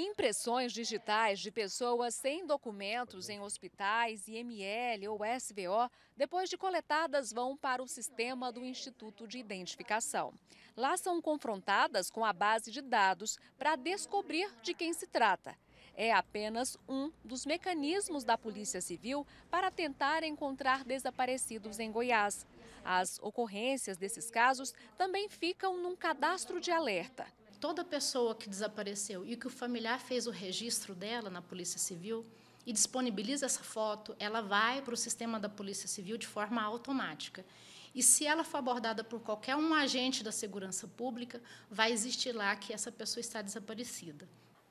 Impressões digitais de pessoas sem documentos em hospitais, IML ou Svo, depois de coletadas, vão para o sistema do Instituto de Identificação. Lá são confrontadas com a base de dados para descobrir de quem se trata. É apenas um dos mecanismos da Polícia Civil para tentar encontrar desaparecidos em Goiás. As ocorrências desses casos também ficam num cadastro de alerta toda pessoa que desapareceu e que o familiar fez o registro dela na Polícia Civil e disponibiliza essa foto, ela vai para o sistema da Polícia Civil de forma automática. E se ela for abordada por qualquer um agente da segurança pública, vai existir lá que essa pessoa está desaparecida.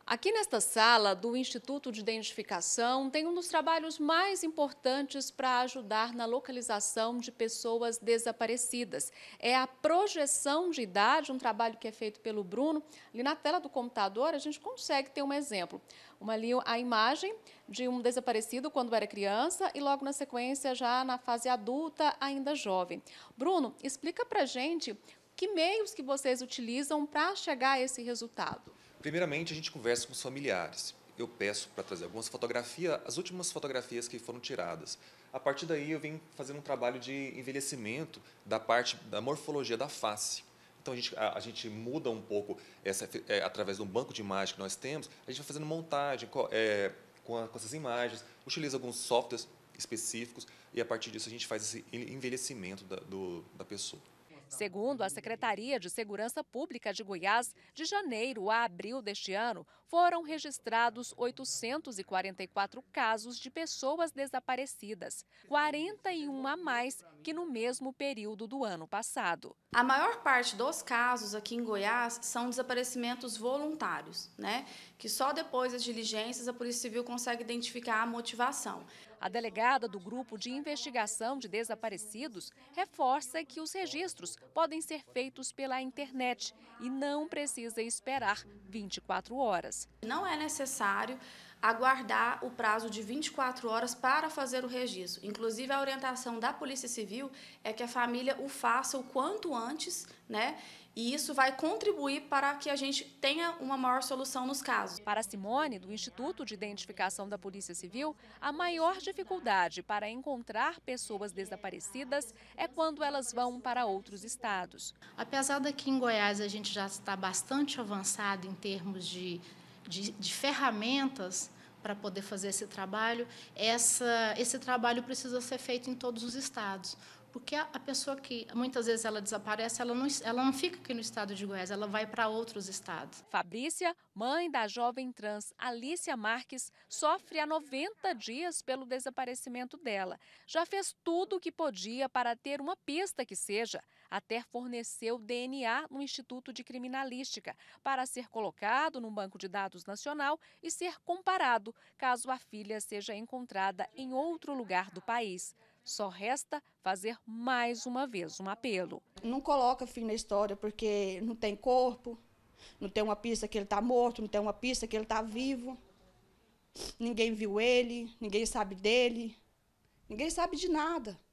Aqui nesta sala do Instituto de Identificação tem um dos trabalhos mais importantes para ajudar na localização de pessoas desaparecidas. É a projeção de idade, um trabalho que é feito pelo Bruno. Ali na tela do computador a gente consegue ter um exemplo. Uma ali a imagem de um desaparecido quando era criança e logo na sequência já na fase adulta, ainda jovem. Bruno, explica para a gente que meios que vocês utilizam para chegar a esse resultado. Primeiramente, a gente conversa com os familiares. Eu peço para trazer algumas fotografias, as últimas fotografias que foram tiradas. A partir daí, eu venho fazendo um trabalho de envelhecimento da parte da morfologia da face. Então, a gente, a, a gente muda um pouco, essa, é, através de um banco de imagens que nós temos, a gente vai fazendo montagem é, com, a, com essas imagens, utiliza alguns softwares específicos e, a partir disso, a gente faz esse envelhecimento da, do, da pessoa. Segundo a Secretaria de Segurança Pública de Goiás, de janeiro a abril deste ano, foram registrados 844 casos de pessoas desaparecidas, 41 a mais que no mesmo período do ano passado. A maior parte dos casos aqui em Goiás são desaparecimentos voluntários, né? Que só depois das diligências a Polícia Civil consegue identificar a motivação. A delegada do Grupo de Investigação de Desaparecidos reforça que os registros podem ser feitos pela internet e não precisa esperar 24 horas. Não é necessário aguardar o prazo de 24 horas para fazer o registro. Inclusive, a orientação da Polícia Civil é que a família o faça o quanto antes, né? E isso vai contribuir para que a gente tenha uma maior solução nos casos. Para Simone, do Instituto de Identificação da Polícia Civil, a maior dificuldade para encontrar pessoas desaparecidas é quando elas vão para outros estados. Apesar daqui em Goiás a gente já está bastante avançado em termos de de, de ferramentas para poder fazer esse trabalho, essa, esse trabalho precisa ser feito em todos os estados, porque a, pessoa que muitas vezes ela desaparece, ela não, ela não fica aqui no estado de Goiás, ela vai para outros estados. Fabrícia, mãe da jovem trans Alicia Marques, sofre há 90 dias pelo desaparecimento dela. Já fez tudo o que podia para ter uma pista que seja, até forneceu DNA no Instituto de Criminalística para ser colocado num banco de dados nacional e ser comparado caso a filha seja encontrada em outro lugar do país. Só resta fazer mais uma vez um apelo. Não coloca fim na história porque não tem corpo, não tem uma pista que ele está morto, não tem uma pista que ele está vivo. Ninguém viu ele, ninguém sabe dele, ninguém sabe de nada.